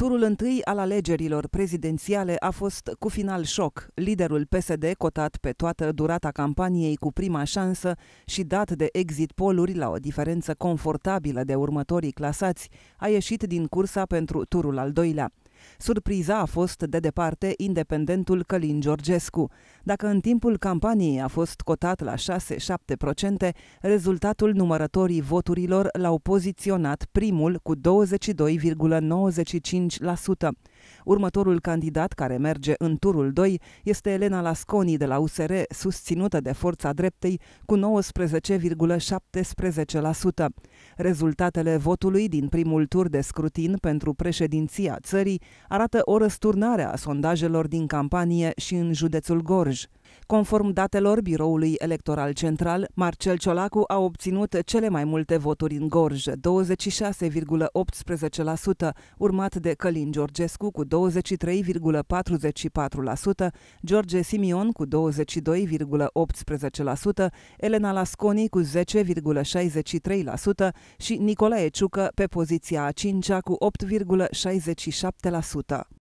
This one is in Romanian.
Turul întâi al alegerilor prezidențiale a fost cu final șoc. Liderul PSD, cotat pe toată durata campaniei cu prima șansă și dat de exit poluri la o diferență confortabilă de următorii clasați, a ieșit din cursa pentru turul al doilea. Surpriza a fost de departe independentul Călin Georgescu. Dacă în timpul campaniei a fost cotat la 6-7%, rezultatul numărătorii voturilor l-au poziționat primul cu 22,95%. Următorul candidat care merge în turul 2 este Elena Lasconi de la USR, susținută de Forța Dreptei cu 19,17%. Rezultatele votului din primul tur de scrutin pentru președinția țării arată o răsturnare a sondajelor din campanie și în județul Gorj. Conform datelor Biroului Electoral Central, Marcel Ciolacu a obținut cele mai multe voturi în Gorj, 26,18%, urmat de Călin Georgescu cu 23,44%, George Simion cu 22,18%, Elena Lasconi cu 10,63% și Nicolae Ciucă pe poziția a cincea cu 8,67%.